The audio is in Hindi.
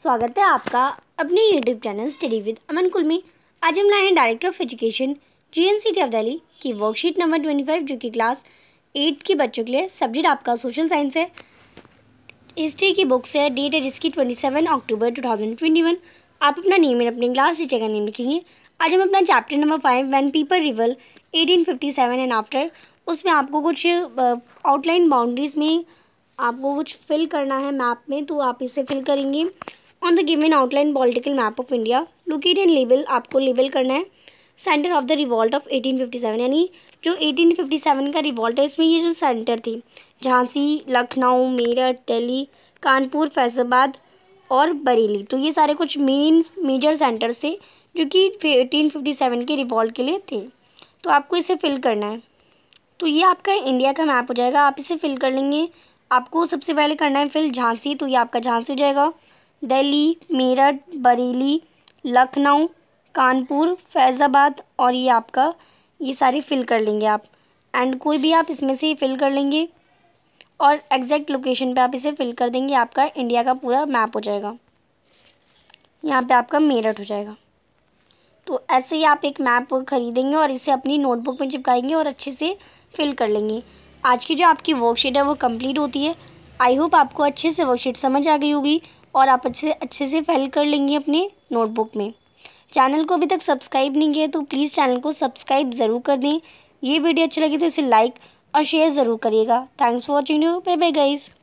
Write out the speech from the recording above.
स्वागत है आपका अपने YouTube channel study with Aman कुल में आज हम लाए हैं director of education G N C T of की वर्कशीट नंबर ट्वेंटी फाइव जो कि क्लास एट्थ के बच्चों के लिए सब्जेक्ट आपका सोशल साइंस है हिस्ट्री की बुक्स है डेट है जिसकी twenty seven October two thousand twenty one आप अपना नेम एंड अपने क्लास टीचर का नेम लिखेंगे आज हम अपना chapter number five when people रिवल eighteen fifty seven and after उसमें आपको कुछ आउटलाइन uh, बाउंड्रीज में आपको कुछ फिल करना है मैप में तो आप इसे फिल करेंगे on the given outline political map of India locate and लेवल आपको लेवल करना है centre of the revolt of 1857 यानी जो 1857 का रिवॉल्ट है इसमें ये जो सेंटर थी झांसी लखनऊ मेरठ दिल्ली कानपुर फैजाबाद और बरेली तो ये सारे कुछ मेन मेजर सेंटर्स थे जो कि 1857 के रिवॉल्ट के लिए थे तो आपको इसे फिल करना है तो ये आपका इंडिया का मैप हो जाएगा आप इसे फिल कर लेंगे आपको सबसे पहले करना है फिर झांसी तो ये आपका झांसी हो जाएगा दिल्ली मेरठ बरेली लखनऊ कानपुर फैज़ाबाद और ये आपका ये सारे फिल कर लेंगे आप एंड कोई भी आप इसमें से फिल कर लेंगे और एग्जैक्ट लोकेशन पे आप इसे फिल कर देंगे आपका इंडिया का पूरा मैप हो जाएगा यहाँ पे आपका मेरठ हो जाएगा तो ऐसे ही आप एक मैप ख़रीदेंगे और इसे अपनी नोटबुक में चिपकाएंगे और अच्छे से फिल कर लेंगे आज की जो आपकी वर्कशीट है वो कंप्लीट होती है आई होप आपको अच्छे से वर्कशीट समझ आ गई होगी और आप अच्छे अच्छे से फैल कर लेंगे अपने नोटबुक में चैनल को अभी तक सब्सक्राइब नहीं किया तो प्लीज़ चैनल को सब्सक्राइब ज़रूर कर दें ये वीडियो अच्छी लगी तो इसे लाइक और शेयर ज़रूर करिएगा thanks for watching you bye bye guys